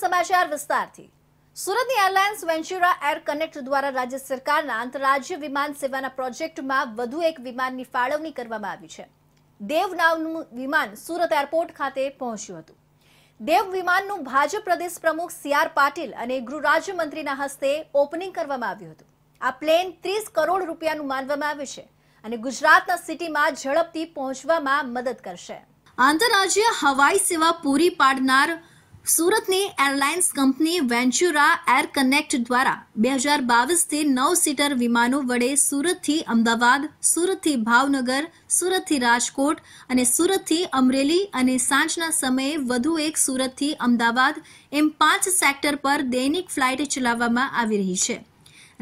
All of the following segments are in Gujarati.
સમાચાર વિસ્તારથી સુરતની એરલાઇન્સ વેન્ચુરા એર કનેક્ટ દ્વારા રાજ્ય સરકારના આંતરરાજ્ય વિમાન સેવાના પ્રોજેક્ટમાં વધુ એક વિમાનની ફાળવણી કરવામાં આવી છે દેવ નામનું વિમાન સુરત એરપોર્ટ ખાતે પહોંચ્યું હતું દેવ વિમાનનું ભાજપ પ્રદેશ પ્રમુખ સીઆર પાટીલ અને ગૃહ રાજ્યમંત્રીના હસ્તે ઓપનિંગ કરવામાં આવ્યું હતું આ પ્લેન ત્રીસ કરોડ રૂપિયાનું માનવામાં આવે છે અને ગુજરાતના સિટીમાં ઝડપથી પહોંચવામાં મદદ કરશે આંતરરાજ્ય હવાઈ સેવા પૂરી પાડનાર સુરતની airlines company Ventura Air Connect દ્વારા બે હજાર બાવીસથી નવ સીટર વિમાનો વડે સુરતથી અમદાવાદ સુરતથી ભાવનગર સુરતથી રાજકોટ અને સુરતથી અમરેલી અને સાંજના સમયે વધુ એક સુરતથી અમદાવાદ એમ પાંચ સેક્ટર પર દૈનિક ફ્લાઇટ ચલાવવામાં આવી રહી છે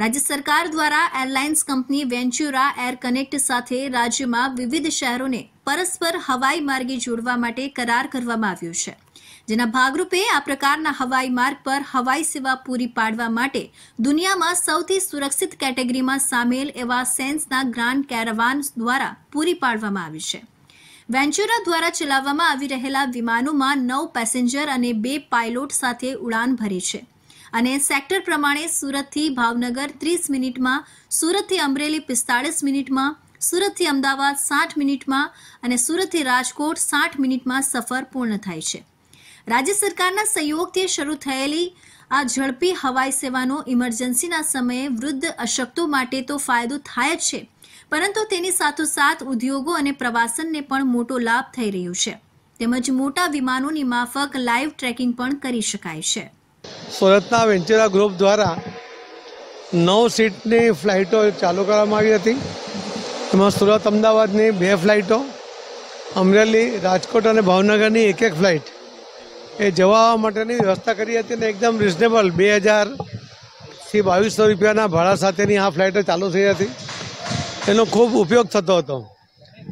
રાજ્ય સરકાર દ્વારા airlines company Ventura Air Connect સાથે રાજ્યમાં વિવિધ શહેરોને પરસ્પર હવાઈ માર્ગે જોડવા માટે કરાર કરવામાં આવ્યો છે જેના ભાગરૂપે આ પ્રકારના હવાઈ માર્ગ પર હવાઈ સેવા પૂરી પાડવા માટે દુનિયામાં સૌથી સુરક્ષિત કેટેગરીમાં સામેલ એવા સેન્સના ગ્રાન્ડ કેરવાન દ્વારા પૂરી પાડવામાં આવી છે વેન્ચુરા દ્વારા ચલાવવામાં આવી રહેલા વિમાનોમાં નવ પેસેન્જર અને બે પાયલોટ સાથે ઉડાન ભરી છે અને સેક્ટર પ્રમાણે સુરતથી ભાવનગર ત્રીસ મિનિટમાં સુરતથી અમરેલી પિસ્તાળીસ મિનિટમાં સુરતથી અમદાવાદ સાઠ મિનિટમાં અને સુરતથી રાજકોટ સાઠ મિનિટમાં સફર પૂર્ણ થાય છે રાજ્ય સરકારના સહયોગથી શરૂ થયેલી આ ઝડપી હવાઈ સેવાનો ઇમરજન્સીના સમયે વૃદ્ધ અશક્તો માટે તો ફાયદો થાય જ છે પરંતુ તેની સાથોસાથ ઉદ્યોગો અને પ્રવાસનને પણ મોટો લાભ થઈ રહ્યો છે તેમજ મોટા વિમાનોની માફક લાઇવ ટ્રેકિંગ પણ કરી શકાય છે સુરતના વેન્ચુરા ગ્રુપ દ્વારા નવ સીટની ફ્લાઇટો ચાલુ કરવામાં આવી હતી એમાં સુરત અમદાવાદની બે ફ્લાઇટો અમરેલી રાજકોટ અને ભાવનગરની એક એક ફ્લાઇટ એ જવા માટેની વ્યવસ્થા કરી હતી અને એકદમ રિઝનેબલ બે હજારથી બાવીસો રૂપિયાના ભાડા સાથેની આ ફ્લાઇટો ચાલુ થઈ હતી એનો ખૂબ ઉપયોગ થતો હતો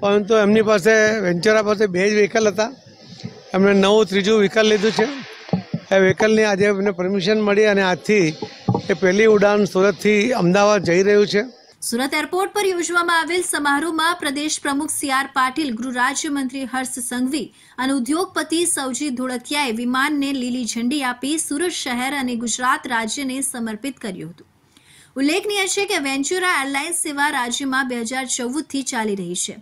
પરંતુ એમની પાસે વેન્ચરા પાસે બે જ વ્હીકલ હતા એમણે નવું ત્રીજું વ્હીકલ લીધું છે એ વ્હીકલની આજે એમને પરમિશન મળી અને આજથી એ પહેલી ઉડાન સુરતથી અમદાવાદ જઈ રહ્યું છે સુરત એરપોર્ટ પર યોજવામાં આવેલ સમારોહમાં પ્રદેશ પ્રમુખ સી આર પાટીલ ગૃહ રાજ્યમંત્રી હર્ષ સંઘવી અને ઉદ્યોગપતિ સૌજી ધોળકિયાએ વિમાનને લીલી ઝંડી આપી સુરત શહેર અને ગુજરાત રાજ્યને સમર્પિત કર્યું હતું ઉલ્લેખનીય છે કે વેન્ચુરા એરલાઇન્સ સેવા રાજ્યમાં બે હજાર ચૌદથી ચાલી રહી છે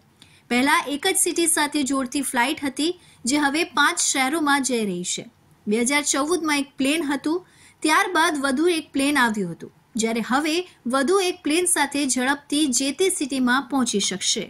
પહેલા એક જ સિટી સાથે જોડતી ફ્લાઇટ હતી જે હવે પાંચ શહેરોમાં જઈ રહી છે બે હજાર ચૌદમાં એક પ્લેન હતું ત્યારબાદ વધુ એક પ્લેન આવ્યું હતું જ્યારે હવે વધુ એક પ્લેન સાથે ઝડપથી જે તે સિટીમાં પહોંચી શકશે